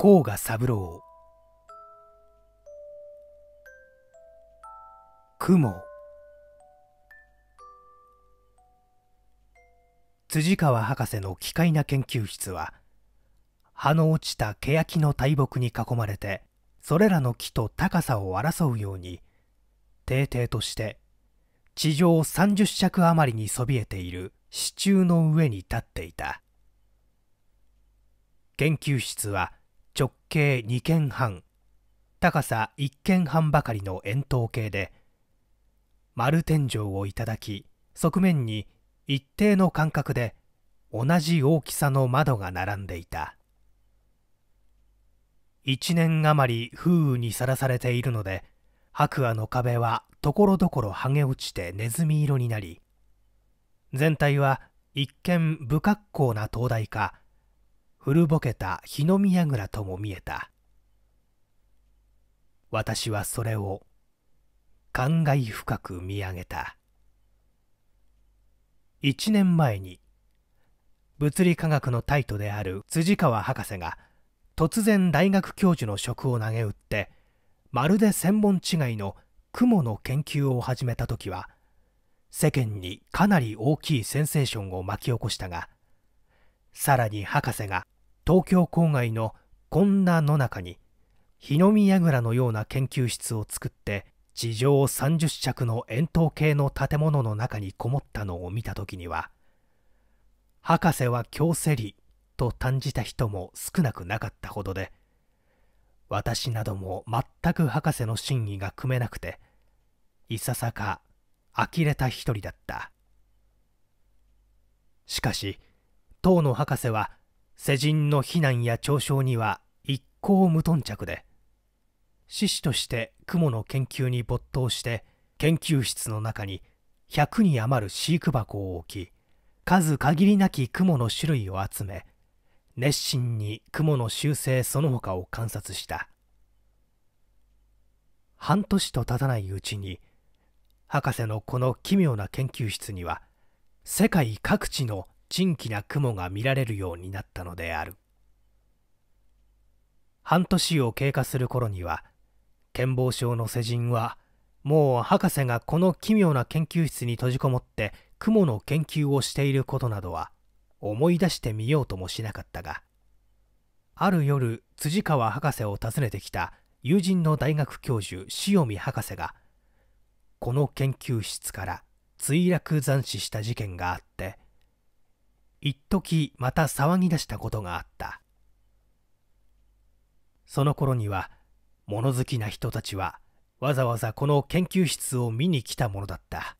甲賀三郎雲辻川博士の奇怪な研究室は葉の落ちた欅の大木に囲まれてそれらの木と高さを争うように定々として地上30尺余りにそびえている支柱の上に立っていた研究室は直径2軒半高さ1軒半ばかりの円筒形で丸天井をいただき側面に一定の間隔で同じ大きさの窓が並んでいた1年余り風雨にさらされているので白亜の壁はところどころ剥げ落ちてネズミ色になり全体は一見不格好な灯台か古ぼけた火の宮櫓とも見えた私はそれを感慨深く見上げた1年前に物理科学のタイトである辻川博士が突然大学教授の職を投げ打ってまるで専門違いの雲の研究を始めた時は世間にかなり大きいセンセーションを巻き起こしたがさらに博士が東京郊外のこんな野中に日の見櫓のような研究室を作って地上30尺の円筒形の建物の中にこもったのを見た時には博士は京セリと感じた人も少なくなかったほどで私なども全く博士の真意が組めなくていささか呆れた一人だったしかし当の博士は世人の非難や嘲笑には一向無頓着で志士として雲の研究に没頭して研究室の中に100に余る飼育箱を置き数限りなき雲の種類を集め熱心に雲の習性その他を観察した半年と経たないうちに博士のこの奇妙な研究室には世界各地の珍奇な雲が見られるようになったのである半年を経過する頃には健忘症の世人はもう博士がこの奇妙な研究室に閉じこもって雲の研究をしていることなどは思い出してみようともしなかったがある夜辻川博士を訪ねてきた友人の大学教授塩見博士がこの研究室から墜落斬死した事件があって一時また騒ぎ出したことがあったその頃には物好きな人たちはわざわざこの研究室を見に来たものだった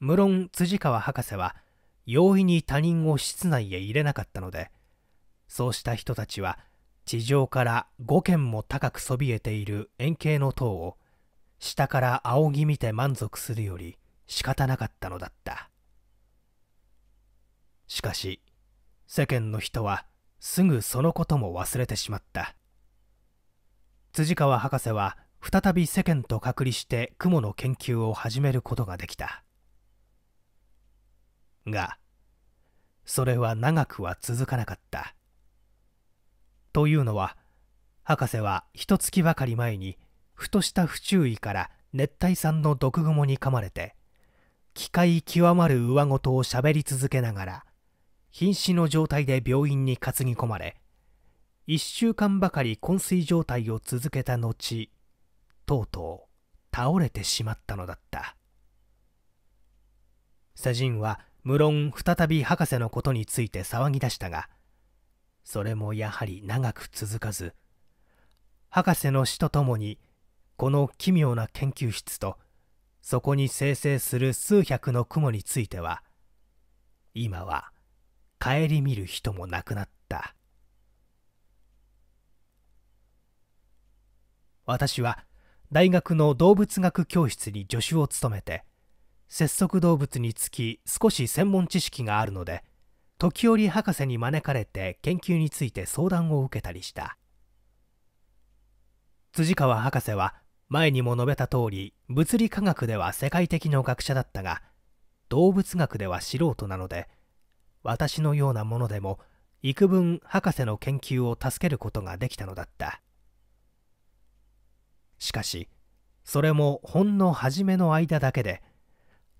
無論辻川博士は容易に他人を室内へ入れなかったのでそうした人たちは地上から5軒も高くそびえている円形の塔を下から仰ぎ見て満足するより仕方なかったのだったしかし世間の人はすぐそのことも忘れてしまった辻川博士は再び世間と隔離して雲の研究を始めることができたがそれは長くは続かなかったというのは博士は一月ばかり前にふとした不注意から熱帯産の毒蜘蛛に噛まれて機械極まる上ごとをしゃべり続けながら瀕死の状態で病院に担ぎ込まれ1週間ばかり昏睡状態を続けた後とうとう倒れてしまったのだった世人は無論再び博士のことについて騒ぎ出したがそれもやはり長く続かず博士の死とともにこの奇妙な研究室とそこに生成する数百の雲については今は顧みる人もなくなった私は大学の動物学教室に助手を務めて節足動物につき少し専門知識があるので時折博士に招かれて研究について相談を受けたりした辻川博士は前にも述べた通り物理科学では世界的の学者だったが動物学では素人なので私のようなものでも幾分博士の研究を助けることができたのだったしかしそれもほんの初めの間だけで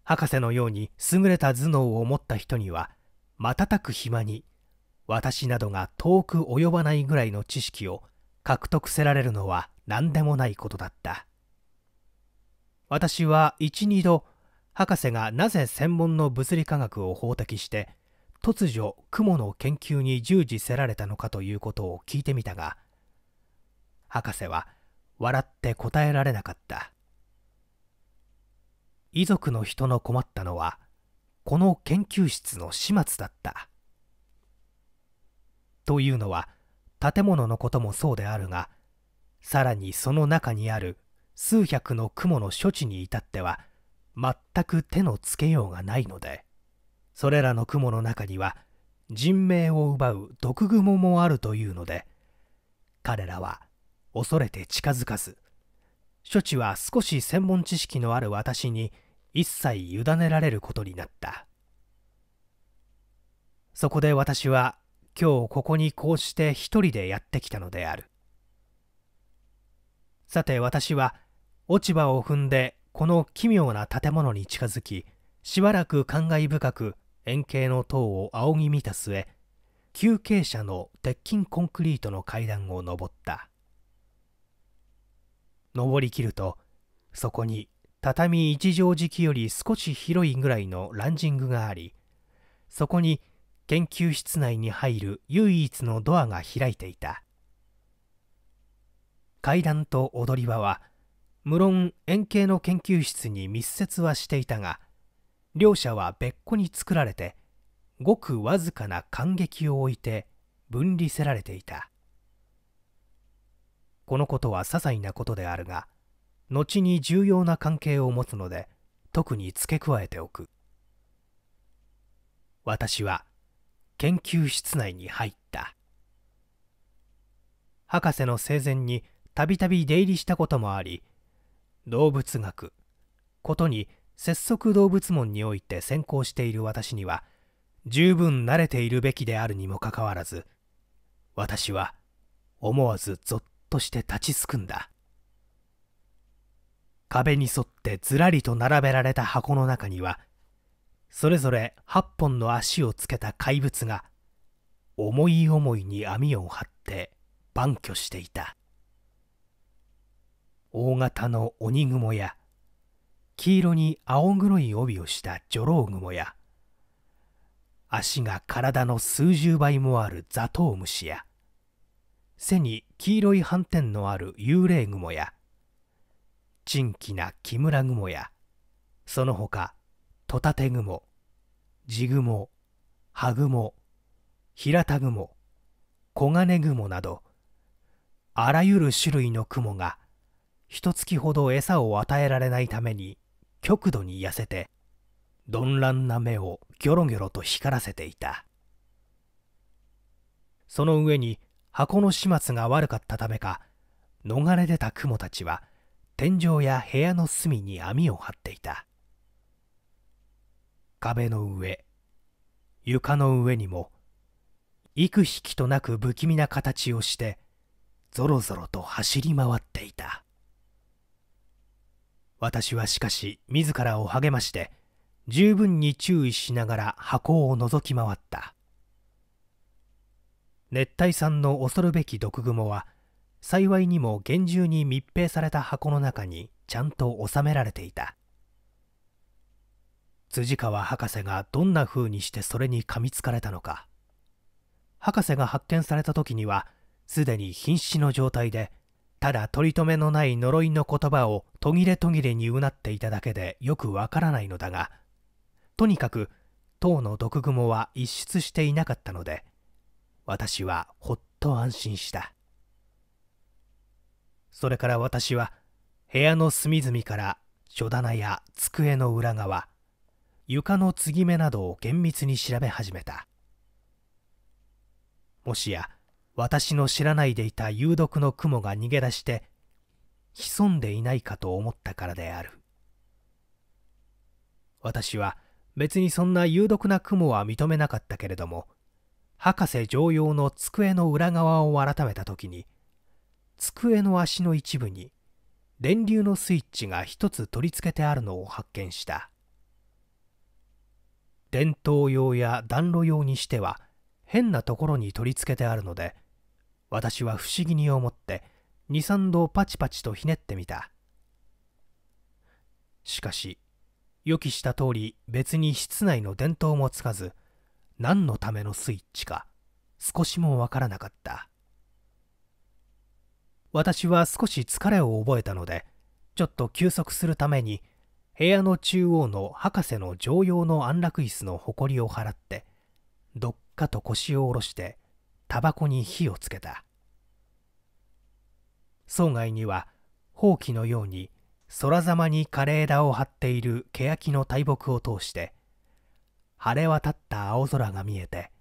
博士のように優れた頭脳を持った人には瞬く暇に私などが遠く及ばないぐらいの知識を獲得せられるのは何でもないことだった私は12度博士がなぜ専門の物理科学を法的して突如雲の研究に従事せられたのかということを聞いてみたが博士は笑って答えられなかった遺族の人の困ったのはこの研究室の始末だったというのは建物のこともそうであるがさらにその中にある数百の雲の処置に至っては全く手のつけようがないので。それらの雲の中には人命を奪う毒蜘蛛もあるというので彼らは恐れて近づかず処置は少し専門知識のある私に一切委ねられることになったそこで私は今日ここにこうして一人でやってきたのであるさて私は落ち葉を踏んでこの奇妙な建物に近づきしばらく感慨深く円形の塔を仰ぎ見た末急傾斜の鉄筋コンクリートの階段を上った登りきるとそこに畳一畳敷より少し広いぐらいのランジングがありそこに研究室内に入る唯一のドアが開いていた階段と踊り場は無論円形の研究室に密接はしていたが両者は別個に作られてごくわずかな感激を置いて分離せられていたこのことは些細なことであるが後に重要な関係を持つので特に付け加えておく私は研究室内に入った博士の生前にたびたび出入りしたこともあり動物学ことに節足動物門において先行している私には十分慣れているべきであるにもかかわらず私は思わずぞっとして立ちすくんだ壁に沿ってずらりと並べられた箱の中にはそれぞれ8本の足をつけた怪物が思い思いに網を張って万居していた大型の鬼雲や黄色に青黒い帯をしたジョロウグモや足が体の数十倍もあるザトウムシや背に黄色い斑点のある幽霊雲や珍奇な木村雲やその他トタテ雲地雲グ雲平田雲黄金雲などあらゆる種類の雲が一月ほど餌を与えられないために極度に痩せて鈍乱な目をギョロギョロと光らせていたその上に箱の始末が悪かったためか逃れ出た雲たちは天井や部屋の隅に網を張っていた壁の上床の上にも幾匹となく不気味な形をしてぞろぞろと走り回っていた私はしかし自らを励まして十分に注意しながら箱を覗き回った熱帯山の恐るべき毒蜘蛛は幸いにも厳重に密閉された箱の中にちゃんと収められていた辻川博士がどんな風にしてそれに噛みつかれたのか博士が発見された時にはすでに瀕死の状態でただ取り留めのない呪いの言葉を途切れ途切れにうなっていただけでよくわからないのだがとにかく塔の毒蜘蛛は一出していなかったので私はほっと安心したそれから私は部屋の隅々から書棚や机の裏側床の継ぎ目などを厳密に調べ始めたもしや私の知らないでいた有毒の雲が逃げ出して潜んでいないかと思ったからである私は別にそんな有毒な雲は認めなかったけれども博士常用の机の裏側を改めた時に机の足の一部に電流のスイッチが一つ取り付けてあるのを発見した電灯用や暖炉用にしては変なところに取り付けてあるので私は不思議に思って23度パチパチとひねってみたしかし予期した通り別に室内の電灯もつかず何のためのスイッチか少しもわからなかった私は少し疲れを覚えたのでちょっと休息するために部屋の中央の博士の常用の安楽椅子のほこりを払ってどっかと腰を下ろしてタバコに火をつけた窓外にはほうきのように空ざまに枯れ枝を張っている欅の大木を通して晴れ渡った青空が見えて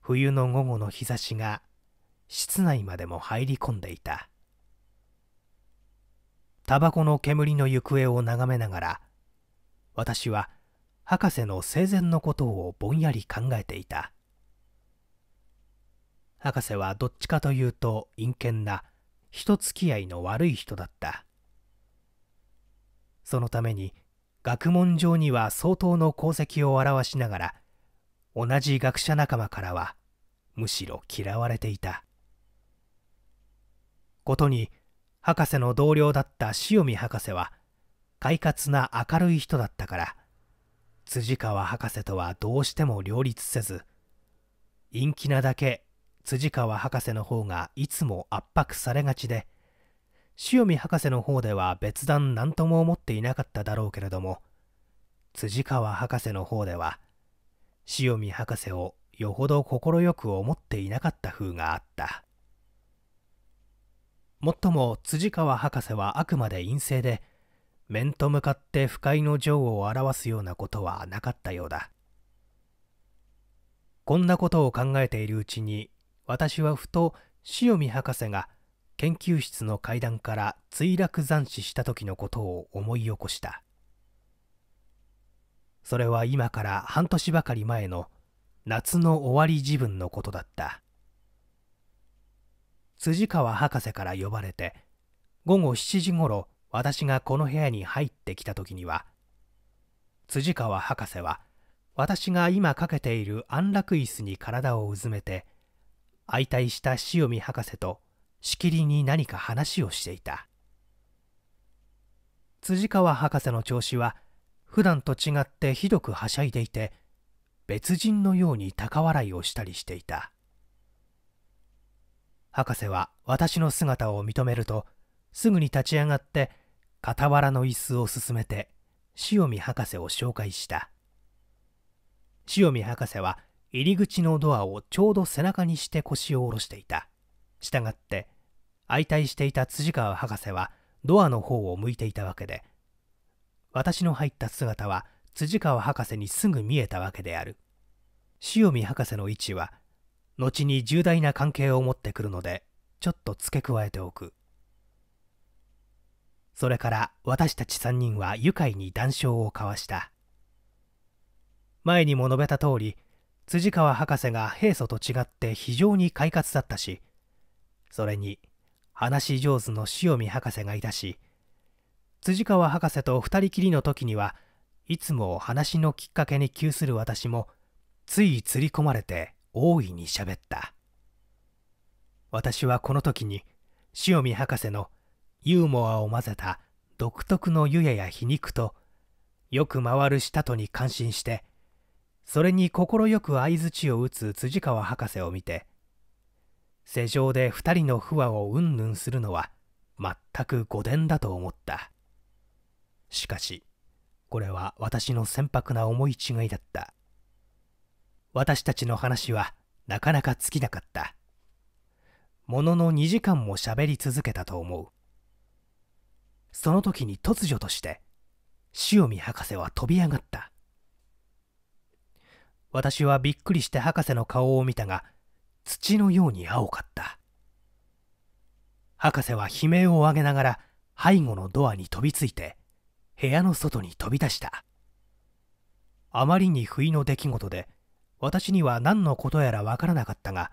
冬の午後の日差しが室内までも入り込んでいたタバコの煙の行方を眺めながら私は博士の生前のことをぼんやり考えていた博士はどっちかというと陰険な人付き合いの悪い人だったそのために学問上には相当の功績を表しながら同じ学者仲間からはむしろ嫌われていたことに博士の同僚だった塩見博士は快活な明るい人だったから辻川博士とはどうしても両立せず陰気なだけ辻川博士の方がいつも圧迫されがちで塩見博士の方では別段何とも思っていなかっただろうけれども辻川博士の方では塩見博士をよほど快く思っていなかった風があったもっとも辻川博士はあくまで陰性で面と向かって不快の情を表すようなことはなかったようだこんなことを考えているうちに私はふと塩見博士が研究室の階段から墜落斬死した時のことを思い起こしたそれは今から半年ばかり前の夏の終わり時分のことだった辻川博士から呼ばれて午後7時ごろ私がこの部屋に入ってきた時には辻川博士は私が今かけている安楽椅子に体をうずめて相対した塩見博士としきりに何か話をしていた辻川博士の調子は普段と違ってひどくはしゃいでいて別人のように高笑いをしたりしていた博士は私の姿を認めるとすぐに立ち上がって傍らの椅子を進めて塩見博士を紹介した塩見博士は入り口のドアをちょうど背中にして腰を下ろしていた。したがって、相対していた辻川博士はドアの方を向いていたわけで、私の入った姿は辻川博士にすぐ見えたわけである。塩見博士の位置は、後に重大な関係を持ってくるので、ちょっと付け加えておく。それから私たち3人は愉快に談笑を交わした。前にも述べた通り、辻川博士が平素と違って非常に快活だったしそれに話し上手の塩見博士がいたし辻川博士と2人きりの時にはいつも話のきっかけに窮する私もついつり込まれて大いに喋った私はこの時に塩見博士のユーモアを混ぜた独特の湯やや皮肉とよく回る舌とに感心してそれに快く相づちを打つ辻川博士を見て世上で二人の不和をうんぬんするのは全く誤伝だと思ったしかしこれは私の船舶な思い違いだった私たちの話はなかなか尽きなかったものの2時間も喋り続けたと思うその時に突如として塩見博士は飛び上がった私はびっくりして博士の顔を見たが土のように青かった博士は悲鳴を上げながら背後のドアに飛びついて部屋の外に飛び出したあまりに不意の出来事で私には何のことやらわからなかったが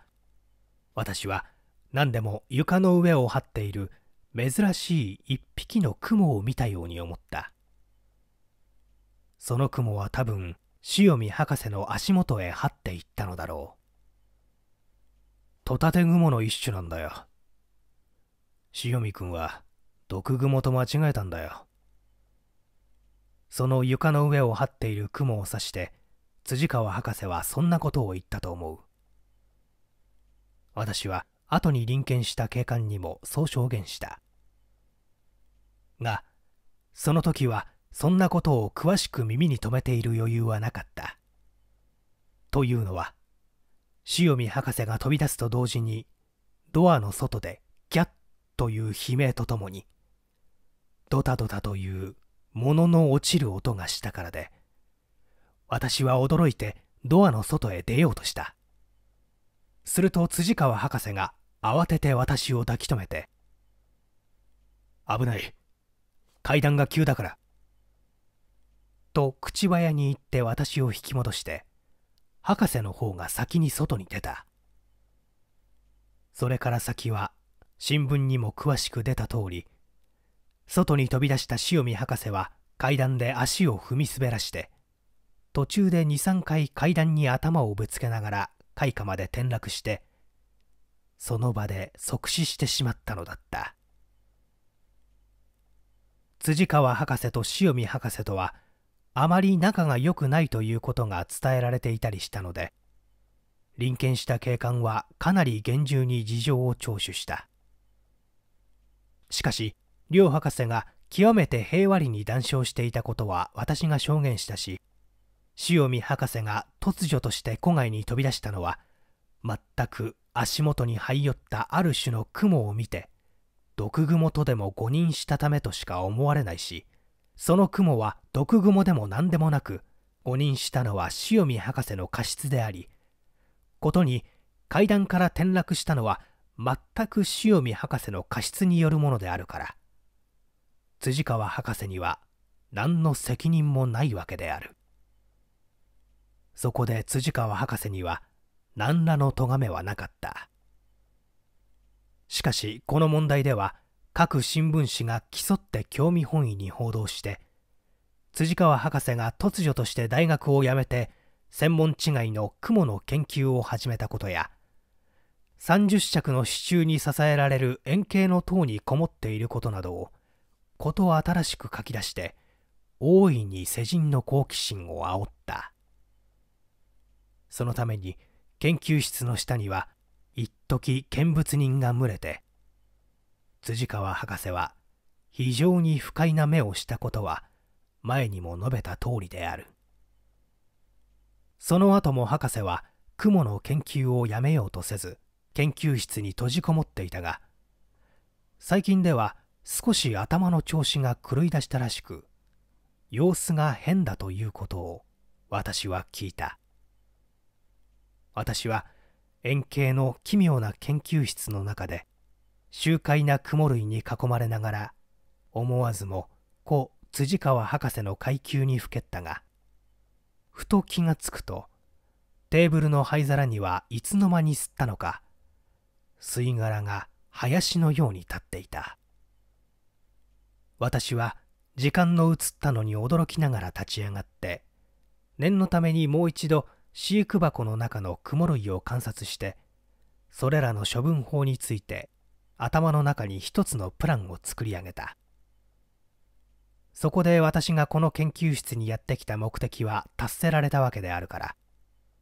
私は何でも床の上を張っている珍しい一匹の雲を見たように思ったその雲は多分塩見博士の足元へ這っていったのだろうトタテグモの一種なんだよ塩見君は毒グモと間違えたんだよその床の上を這っている雲を指して辻川博士はそんなことを言ったと思う私は後に臨検した警官にもそう証言したがその時はそんなことを詳しく耳に留めている余裕はなかった。というのは、塩見博士が飛び出すと同時に、ドアの外でギャッという悲鳴とともに、ドタドタという物の落ちる音がしたからで、私は驚いてドアの外へ出ようとした。すると辻川博士が慌てて私を抱き留めて、危ない。階段が急だからと口早に言って私を引き戻して博士の方が先に外に出たそれから先は新聞にも詳しく出た通り外に飛び出した塩見博士は階段で足を踏み滑らして途中で23回階段に頭をぶつけながら開花まで転落してその場で即死してしまったのだった辻川博士と塩見博士とはあまり仲が良くないということが伝えられていたりしたので臨検した警官はかなり厳重に事情を聴取したしかし両博士が極めて平和裏に談笑していたことは私が証言したし塩見博士が突如として戸外に飛び出したのは全く足元に這い寄ったある種の雲を見て毒蜘蛛とでも誤認したためとしか思われないしその雲は毒蜘でも何でもなく誤認したのは塩見博士の過失でありことに階段から転落したのは全く塩見博士の過失によるものであるから辻川博士には何の責任もないわけであるそこで辻川博士には何らの咎めはなかったしかしこの問題では各新聞紙が競って興味本位に報道して辻川博士が突如として大学を辞めて専門違いの雲の研究を始めたことや30尺の支柱に支えられる円形の塔にこもっていることなどをこと新しく書き出して大いに世人の好奇心を煽ったそのために研究室の下には一時見物人が群れて辻川博士は非常に不快な目をしたことは前にも述べた通りであるその後も博士は雲の研究をやめようとせず研究室に閉じこもっていたが最近では少し頭の調子が狂い出したらしく様子が変だということを私は聞いた私は円形の奇妙な研究室の中で周回な雲類に囲まれながら思わずも故辻川博士の階級にふけったがふと気がつくとテーブルの灰皿にはいつの間に吸ったのか吸い殻が林のように立っていた私は時間の移ったのに驚きながら立ち上がって念のためにもう一度飼育箱の中の雲類を観察してそれらの処分法について頭の中に一つのプランを作り上げたそこで私がこの研究室にやってきた目的は達せられたわけであるから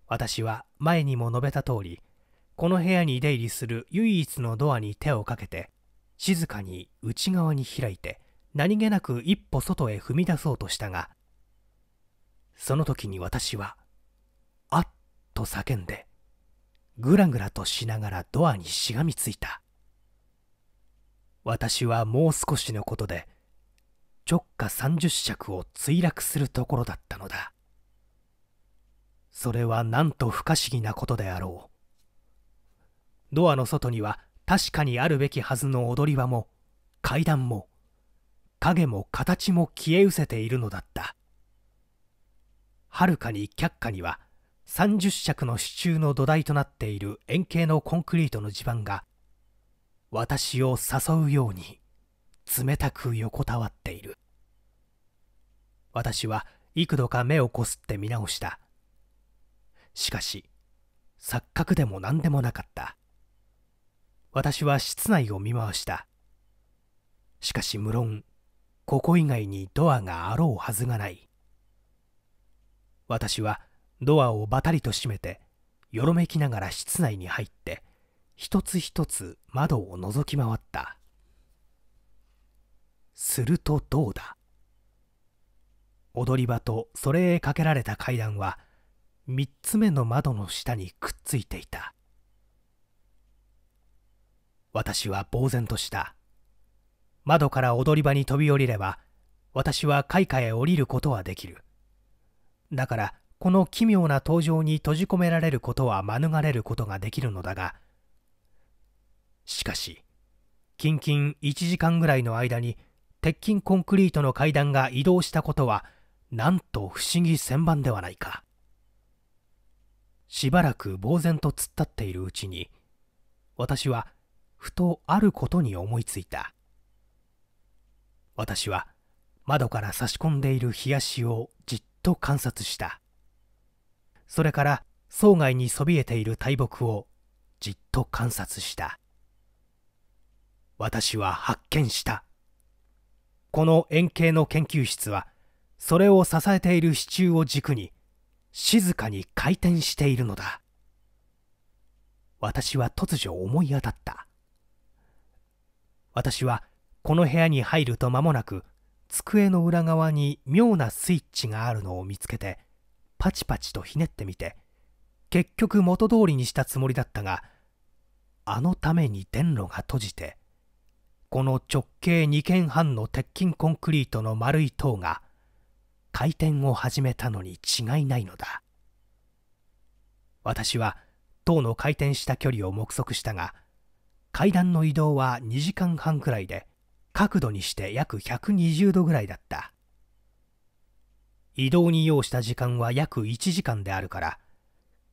私は前にも述べた通りこの部屋に出入りする唯一のドアに手をかけて静かに内側に開いて何気なく一歩外へ踏み出そうとしたがその時に私は「あっ!」と叫んでぐらぐらとしながらドアにしがみついた私はもう少しのことで直下30尺を墜落するところだったのだそれはなんと不可思議なことであろうドアの外には確かにあるべきはずの踊り場も階段も影も形も消え失せているのだったはるかに却下には30尺の支柱の土台となっている円形のコンクリートの地盤が私を誘うように冷たく横たわっている私は幾度か目をこすって見直したしかし錯覚でも何でもなかった私は室内を見回したしかし無論ここ以外にドアがあろうはずがない私はドアをバタリと閉めてよろめきながら室内に入って一つ一つ窓を覗き回ったするとどうだ踊り場とそれへかけられた階段は3つ目の窓の下にくっついていた私は呆然とした窓から踊り場に飛び降りれば私は階下へ降りることはできるだからこの奇妙な登場に閉じ込められることは免れることができるのだがしかし近々1時間ぐらいの間に鉄筋コンクリートの階段が移動したことはなんと不思議千番ではないかしばらく呆然と突っ立っているうちに私はふとあることに思いついた私は窓から差し込んでいる冷やしをじっと観察したそれから生外にそびえている大木をじっと観察した私は発見したこの円形の研究室はそれを支えている支柱を軸に静かに回転しているのだ私は突如思い当たった私はこの部屋に入ると間もなく机の裏側に妙なスイッチがあるのを見つけてパチパチとひねってみて結局元通りにしたつもりだったがあのために電炉が閉じてこの直径2軒半の鉄筋コンクリートの丸い塔が回転を始めたのに違いないのだ私は塔の回転した距離を目測したが階段の移動は2時間半くらいで角度にして約120度ぐらいだった移動に要した時間は約1時間であるから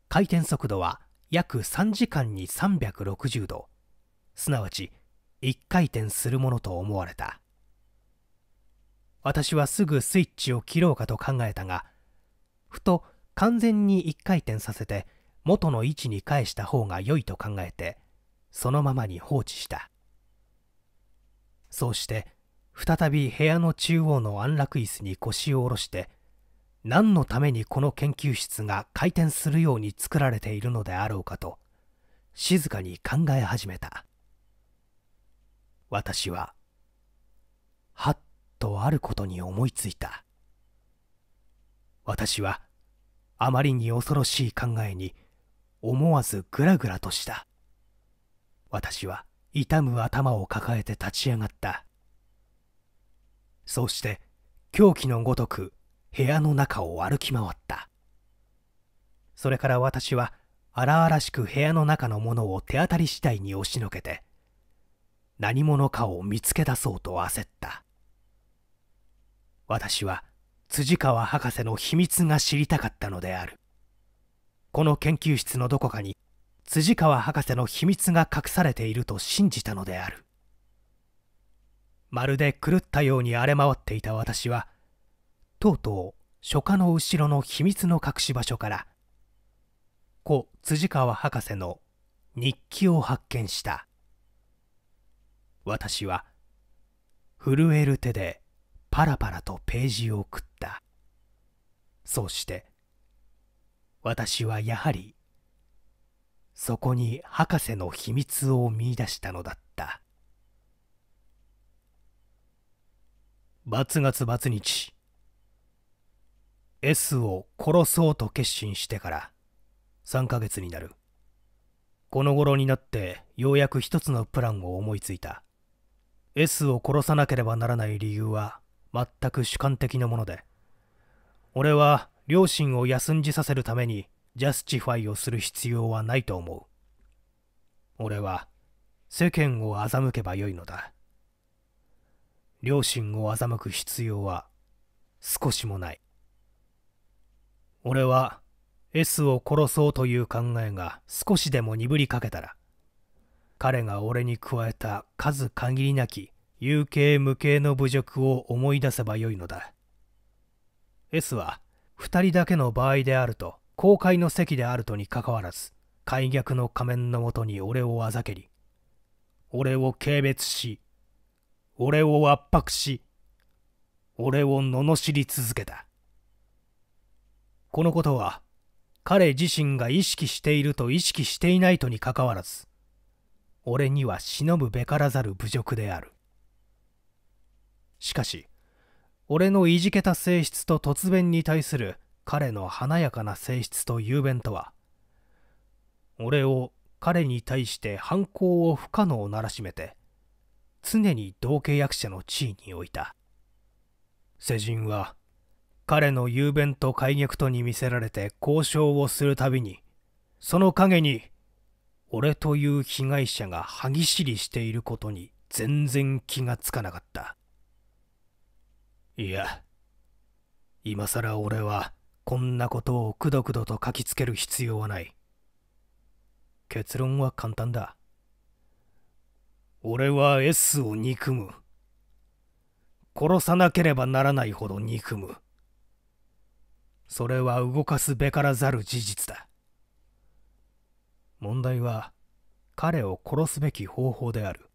回転速度は約3時間に360度すなわち一回転するものと思われた私はすぐスイッチを切ろうかと考えたがふと完全に一回転させて元の位置に返した方が良いと考えてそのままに放置したそうして再び部屋の中央の安楽椅子に腰を下ろして何のためにこの研究室が回転するように作られているのであろうかと静かに考え始めた私は、はっとあることに思いついた。私は、あまりに恐ろしい考えに、思わずぐらぐらとした。私は、痛む頭を抱えて立ち上がった。そうして、狂気のごとく、部屋の中を歩き回った。それから私は、荒々しく部屋の中のものを手当たり次第に押しのけて、何者かを見つけ出そうと焦った私は辻川博士の秘密が知りたかったのであるこの研究室のどこかに辻川博士の秘密が隠されていると信じたのであるまるで狂ったように荒れ回っていた私はとうとう書家の後ろの秘密の隠し場所から故辻川博士の日記を発見した私は震える手でパラパラとページを送ったそうして私はやはりそこに博士の秘密を見いだしたのだった罰月罰日 S を殺そうと決心してから3ヶ月になるこの頃になってようやく一つのプランを思いついた S を殺さなければならない理由は全く主観的なもので俺は両親を休んじさせるためにジャスティファイをする必要はないと思う俺は世間を欺けばよいのだ両親を欺く必要は少しもない俺は S を殺そうという考えが少しでも鈍りかけたら彼が俺に加えた数限りなき有形無形の侮辱を思い出せばよいのだ S は2人だけの場合であると公開の席であるとにかかわらず開脚の仮面のもとに俺をあざけり俺を軽蔑し俺を圧迫し俺を罵り続けたこのことは彼自身が意識していると意識していないとにかかわらず俺には忍ぶべからざる侮辱であるしかし俺のいじけた性質と突然に対する彼の華やかな性質と雄弁とは俺を彼に対して犯行を不可能ならしめて常に同契約者の地位に置いた世人は彼の雄弁と改逆とに見せられて交渉をするたびにその陰に俺という被害者が歯ぎしりしていることに全然気がつかなかった。いや、今さら俺はこんなことをくどくどと書きつける必要はない。結論は簡単だ。俺は S を憎む。殺さなければならないほど憎む。それは動かすべからざる事実だ。問題は彼を殺すべき方法である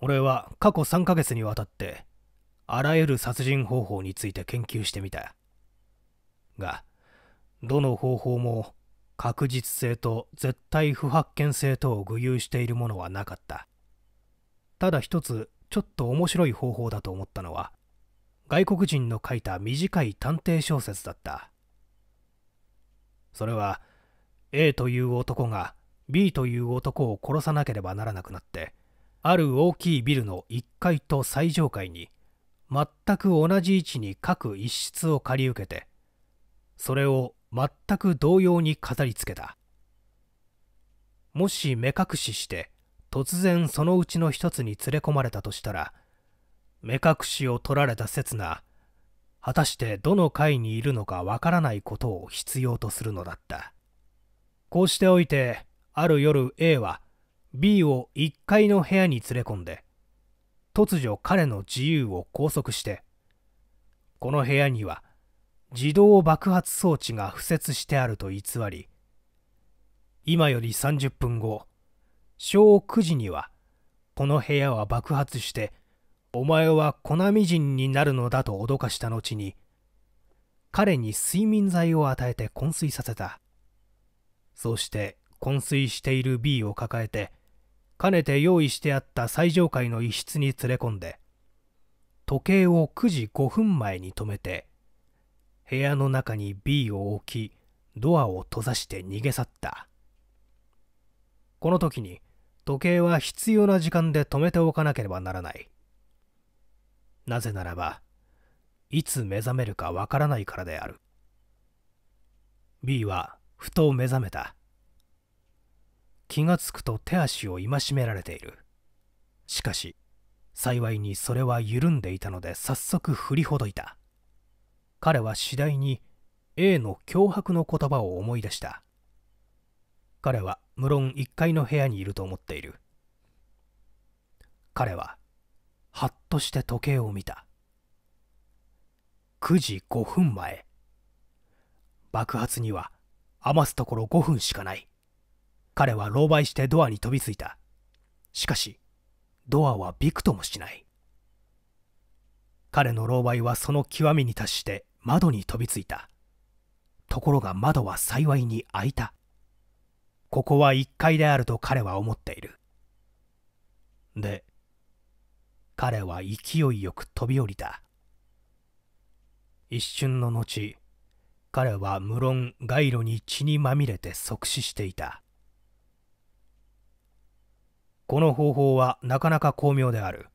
俺は過去3ヶ月にわたってあらゆる殺人方法について研究してみたがどの方法も確実性と絶対不発見性とを具有しているものはなかったただ一つちょっと面白い方法だと思ったのは外国人の書いた短い探偵小説だったそれは A という男が B という男を殺さなければならなくなってある大きいビルの1階と最上階に全く同じ位置に各一室を借り受けてそれを全く同様に飾り付けたもし目隠しして突然そのうちの一つに連れ込まれたとしたら目隠しを取られた刹那果たしてどの階にいるのかわからないことを必要とするのだったこうしておいてある夜 A は B を1階の部屋に連れ込んで突如彼の自由を拘束してこの部屋には自動爆発装置が敷設してあると偽り今より30分後正午9時にはこの部屋は爆発してお前は粉ナミ人になるのだと脅かした後に彼に睡眠剤を与えて昏睡させたそうして昏睡している B を抱えてかねて用意してあった最上階の一室に連れ込んで時計を9時5分前に止めて部屋の中に B を置きドアを閉ざして逃げ去ったこの時に時計は必要な時間で止めておかなければならないなぜならばいつ目覚めるかわからないからである B はふと目覚めた気がつくと手足を戒められているしかし幸いにそれは緩んでいたので早速振りほどいた彼は次第に A の脅迫の言葉を思い出した彼は無論1階の部屋にいると思っている彼ははっとして時計を見た9時5分前爆発には余すところ5分しかない。彼は狼狽してドアに飛びついた。しかし、ドアはびくともしない。彼の狼狽はその極みに達して窓に飛びついた。ところが窓は幸いに開いた。ここは1階であると彼は思っている。で、彼は勢いよく飛び降りた。一瞬の後、彼は無論街路に血にまみれて即死していたこの方法はなかなか巧妙である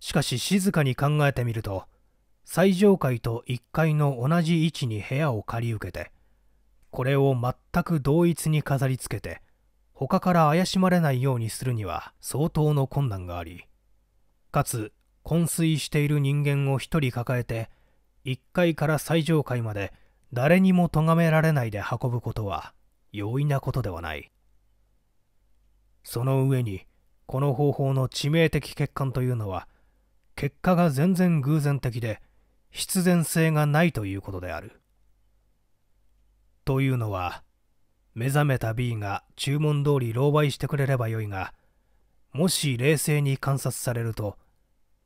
しかし静かに考えてみると最上階と1階の同じ位置に部屋を借り受けてこれを全く同一に飾りつけて他から怪しまれないようにするには相当の困難がありかつ昏睡している人間を1人抱えて1階から最上階まで誰にも咎められないで運ぶことは容易なことではないその上にこの方法の致命的欠陥というのは結果が全然偶然的で必然性がないということであるというのは目覚めた B が注文通り狼狽してくれればよいがもし冷静に観察されると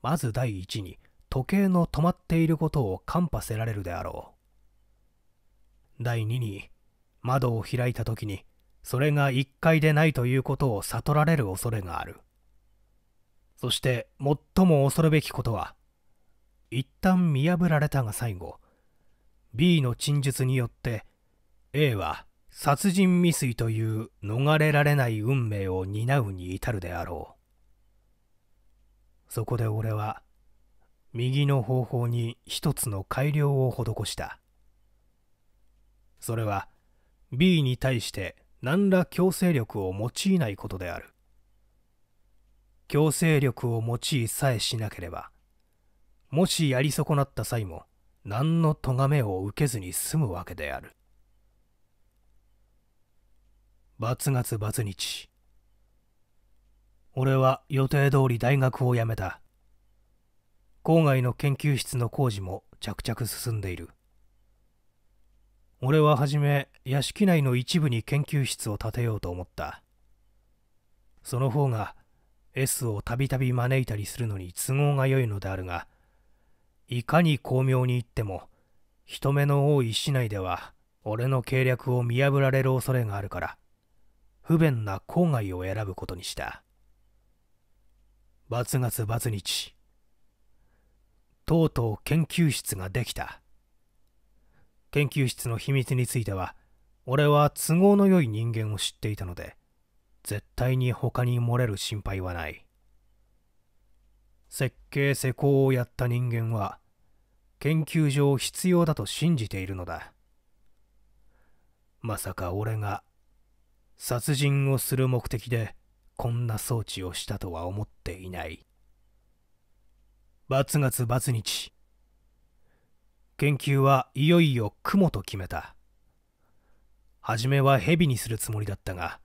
まず第一に時計の止まっていることを看破せられるであろう第2に窓を開いた時にそれが1階でないということを悟られる恐れがあるそして最も恐るべきことは一旦見破られたが最後 B の陳述によって A は殺人未遂という逃れられない運命を担うに至るであろうそこで俺は右の方法に一つの改良を施したそれは B に対して何ら強制力を用いないことである強制力を用いさえしなければもしやり損なった際も何の咎めを受けずに済むわけである罰月罰日俺は予定通り大学を辞めた郊外の研究室の工事も着々進んでいる俺は初め屋敷内の一部に研究室を建てようと思ったその方が S をたびたび招いたりするのに都合が良いのであるがいかに巧妙に言っても人目の多い市内では俺の計略を見破られる恐れがあるから不便な郊外を選ぶことにしたバツ月バツ日とうとう研究室ができた研究室の秘密については俺は都合の良い人間を知っていたので絶対に他に漏れる心配はない設計施工をやった人間は研究所を必要だと信じているのだまさか俺が殺人をする目的でこんな装置をしたとは思っていない罰月罰日研究はいよいよ雲と決めた初めは蛇にするつもりだったが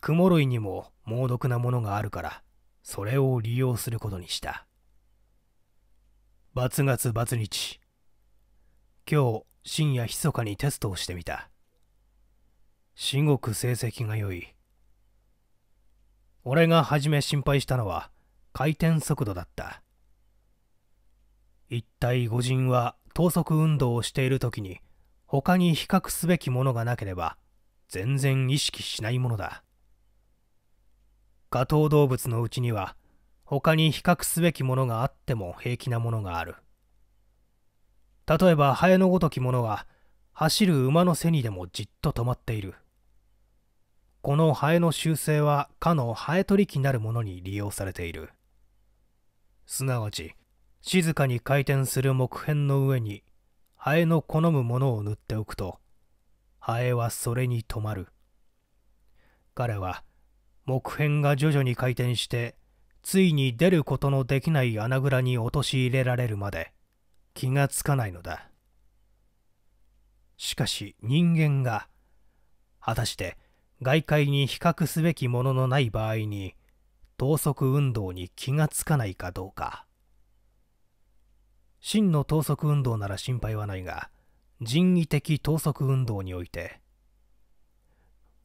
雲類にも猛毒なものがあるからそれを利用することにした罰月罰日今日深夜密かにテストをしてみた至極成績が良い俺が初め心配したのは回転速度だった一体御人は等速運動をしている時に他に比較すべきものがなければ全然意識しないものだ下等動物のうちには他に比較すべきものがあっても平気なものがある例えばハエのごときものは走る馬の背にでもじっと止まっているこのハエの習性はかのハエ取り機なるものに利用されているすなわち静かに回転する木片の上にハエの好むものを塗っておくとハエはそれに止まる彼は木片が徐々に回転してついに出ることのできない穴蔵に陥れられるまで気がつかないのだしかし人間が果たして外界に比較すべきもののない場合に等速運動に気がつかないかどうか。真の等速運動なら心配はないが人為的等速運動において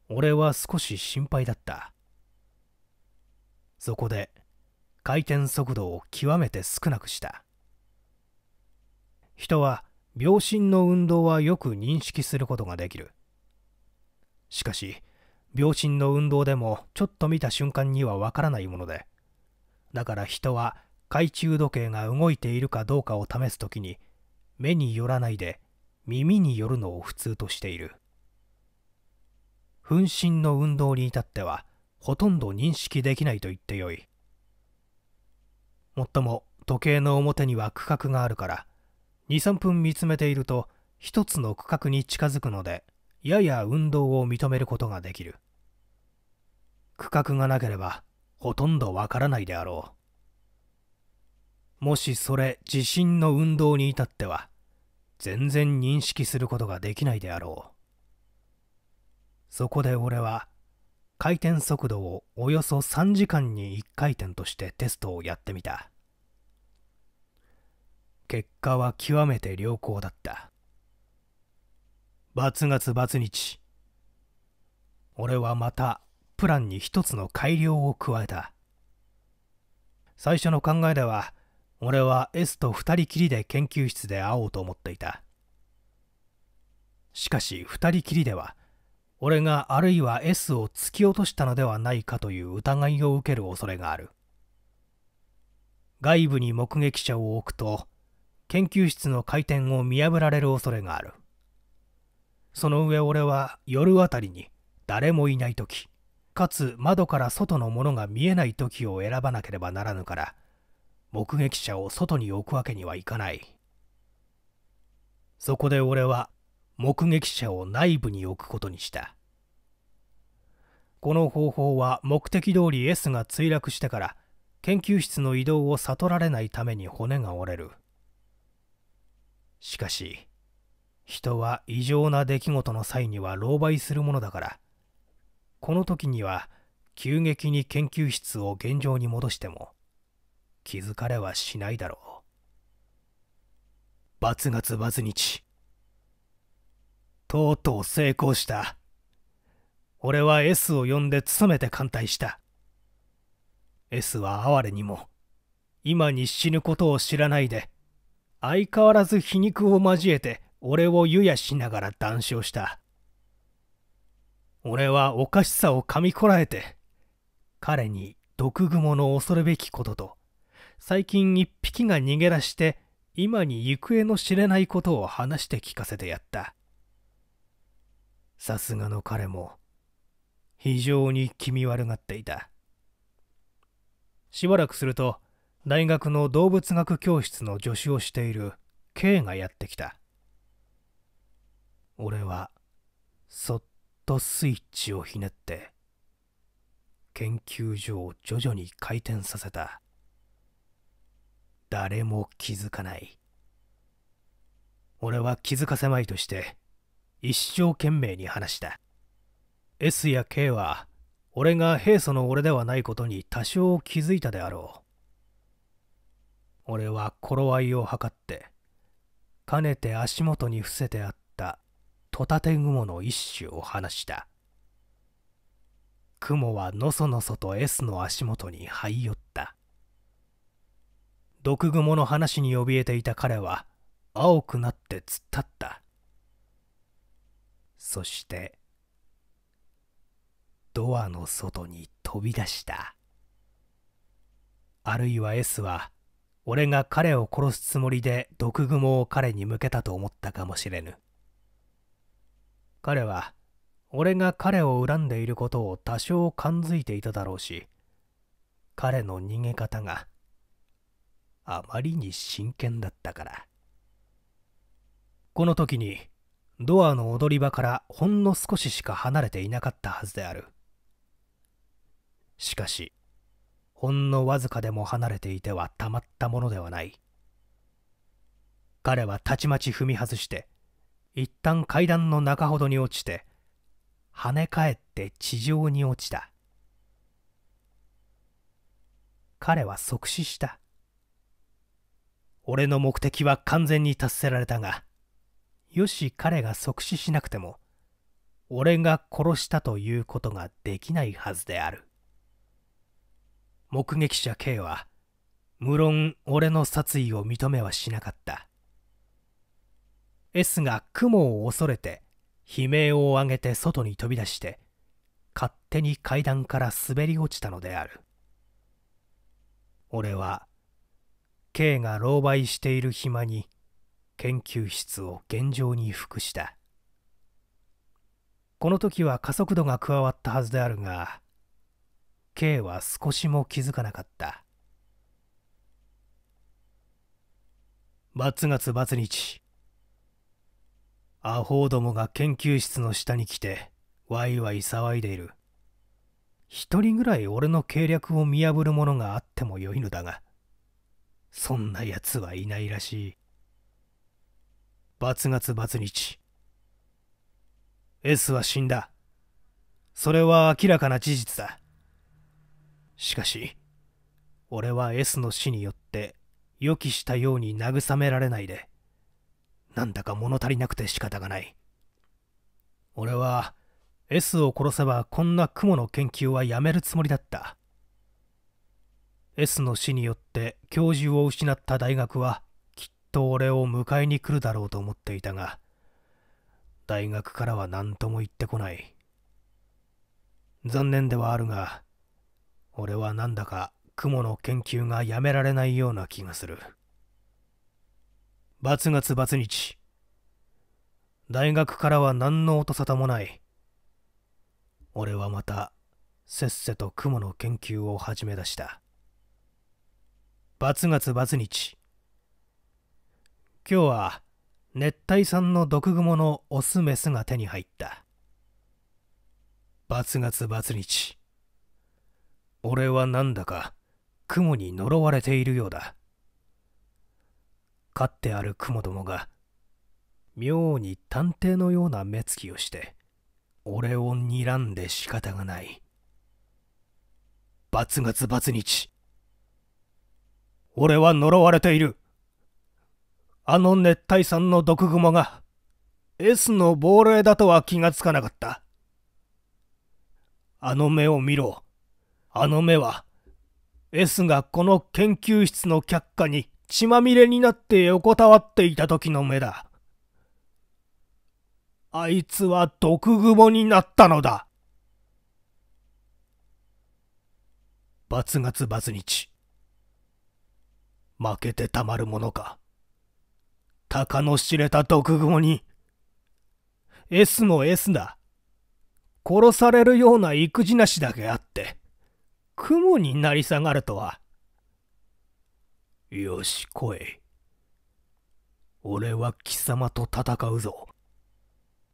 俺は少し心配だったそこで回転速度を極めて少なくした人は秒針の運動はよく認識することができるしかし秒針の運動でもちょっと見た瞬間にはわからないものでだから人は懐中時計が動いているかどうかを試す時に目によらないで耳によるのを普通としている分身の運動に至ってはほとんど認識できないと言ってよいもっとも時計の表には区画があるから23分見つめていると一つの区画に近づくのでやや運動を認めることができる区画がなければほとんどわからないであろうもしそれ地震の運動に至っては全然認識することができないであろうそこで俺は回転速度をおよそ3時間に1回転としてテストをやってみた結果は極めて良好だったバツガツバツ日俺はまたプランに一つの改良を加えた最初の考えでは俺は S と2人きりで研究室で会おうと思っていたしかし2人きりでは俺があるいは S を突き落としたのではないかという疑いを受ける恐れがある外部に目撃者を置くと研究室の回転を見破られる恐れがあるその上俺は夜あたりに誰もいない時かつ窓から外のものが見えない時を選ばなければならぬから目撃者を外に置くわけにはいかないそこで俺は目撃者を内部に置くことにしたこの方法は目的通り S が墜落してから研究室の移動を悟られないために骨が折れるしかし人は異常な出来事の際には狼狽するものだからこの時には急激に研究室を現状に戻しても気づかれはしないだろう。バツ月バツ日。とうとう成功した。俺は S を呼んで務めて艦隊した。S は哀れにも、今に死ぬことを知らないで、相変わらず皮肉を交えて俺を湯やしながら談笑した。俺はおかしさを噛みこらえて、彼に毒蜘蛛の恐るべきことと、最近一匹が逃げ出して今に行方の知れないことを話して聞かせてやったさすがの彼も非常に気味悪がっていたしばらくすると大学の動物学教室の助手をしている K がやってきた俺はそっとスイッチをひねって研究所を徐々に回転させた誰も気づかない。俺は気づかせまいとして、一生懸命に話した。S や K は、俺が平素の俺ではないことに多少気づいたであろう。俺は頃合いを図って、かねて足元に伏せてあったトタテ雲の一種を話した。雲はのそのそと S の足元に這い寄った。毒蜘蛛の話に怯えていた彼は青くなって突っ立ったそしてドアの外に飛び出したあるいは S は俺が彼を殺すつもりで毒蜘蛛を彼に向けたと思ったかもしれぬ彼は俺が彼を恨んでいることを多少感づいていただろうし彼の逃げ方があまりに真剣だったからこの時にドアの踊り場からほんの少ししか離れていなかったはずであるしかしほんのわずかでも離れていてはたまったものではない彼はたちまち踏み外して一旦階段の中ほどに落ちて跳ね返って地上に落ちた彼は即死した俺の目的は完全に達せられたが、よし彼が即死しなくても、俺が殺したということができないはずである。目撃者 K は、無論俺の殺意を認めはしなかった。S が雲を恐れて、悲鳴を上げて外に飛び出して、勝手に階段から滑り落ちたのである。俺は K が狼狽している暇に研究室を現状に服したこの時は加速度が加わったはずであるが K は少しも気づかなかった罰月罰日アホどもが研究室の下に来てワイワイ騒いでいる一人ぐらい俺の計略を見破る者があってもよいのだがそんな奴はいないらしい。バツガツバツ日。S は死んだ。それは明らかな事実だ。しかし、俺は S の死によって予期したように慰められないで、なんだか物足りなくて仕方がない。俺は S を殺せばこんな雲の研究はやめるつもりだった。S の死によって教授を失った大学はきっと俺を迎えに来るだろうと思っていたが大学からは何とも言ってこない残念ではあるが俺はなんだか雲の研究がやめられないような気がするバツ月バ日大学からは何の音沙汰もない俺はまたせっせと雲の研究を始め出したバツツバツ日今日は熱帯産の毒蜘蛛のオスメスが手に入ったバツツバツ日俺はなんだか雲に呪われているようだ飼ってある雲どもが妙に探偵のような目つきをして俺を睨んで仕方がないバツツバツ日俺は呪われている。あの熱帯山の毒蜘蛛が S の亡霊だとは気がつかなかった。あの目を見ろ。あの目は S がこの研究室の却下に血まみれになって横たわっていた時の目だ。あいつは毒蜘蛛になったのだ。バツガツバツ日。負けてたまるものか。鷹の知れた毒蜘に、S も S だ。殺されるような育児なしだけあって、雲になり下がるとは。よし来い。俺は貴様と戦うぞ。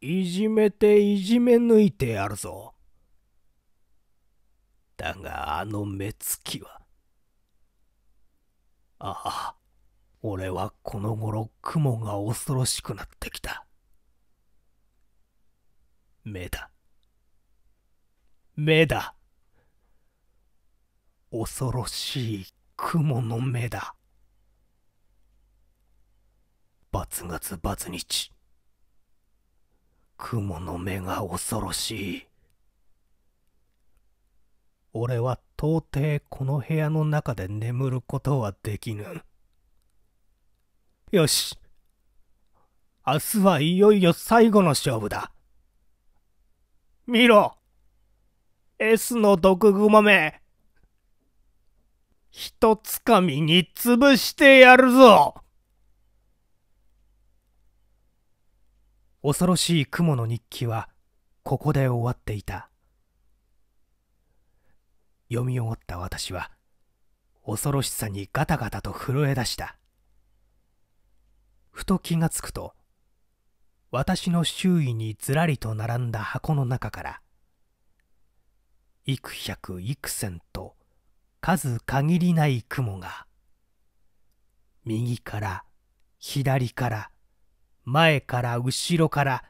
いじめていじめ抜いてやるぞ。だがあの目つきは。ああ、俺はこの頃雲が恐ろしくなってきた。目だ。目だ。恐ろしい雲の目だ。ツバツ日。雲の目が恐ろしい。俺は到底この部屋の中で眠ることはできぬ。よし。明日はいよいよ最後の勝負だ。見ろ !S の毒グマめひつかみに潰してやるぞ恐ろしい雲の日記はここで終わっていた。読み終わった私は恐ろしさにガタガタと震え出したふと気がつくと私の周囲にずらりと並んだ箱の中から幾百幾千と数限りない雲が右から左から前から後ろから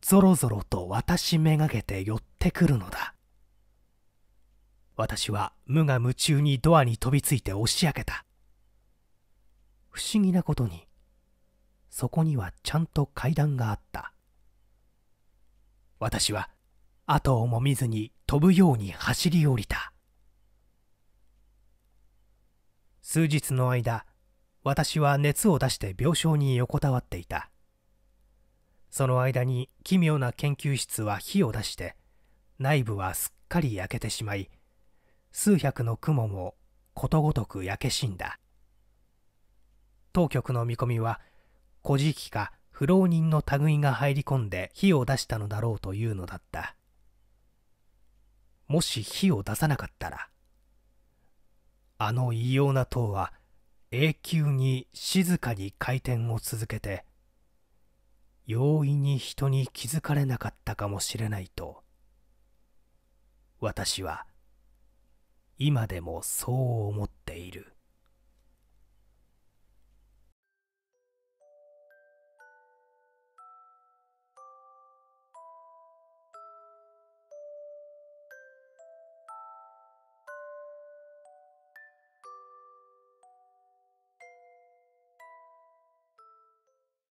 ぞろぞろと私めがけて寄ってくるのだ私は無我夢中にドアに飛びついて押し開けた不思議なことにそこにはちゃんと階段があった私は後をも見ずに飛ぶように走り降りた数日の間私は熱を出して病床に横たわっていたその間に奇妙な研究室は火を出して内部はすっかり焼けてしまい数百の雲もことごとく焼け死んだ当局の見込みは古事記か不老人の類が入り込んで火を出したのだろうというのだったもし火を出さなかったらあの異様な塔は永久に静かに回転を続けて容易に人に気づかれなかったかもしれないと私は今でもそう思っている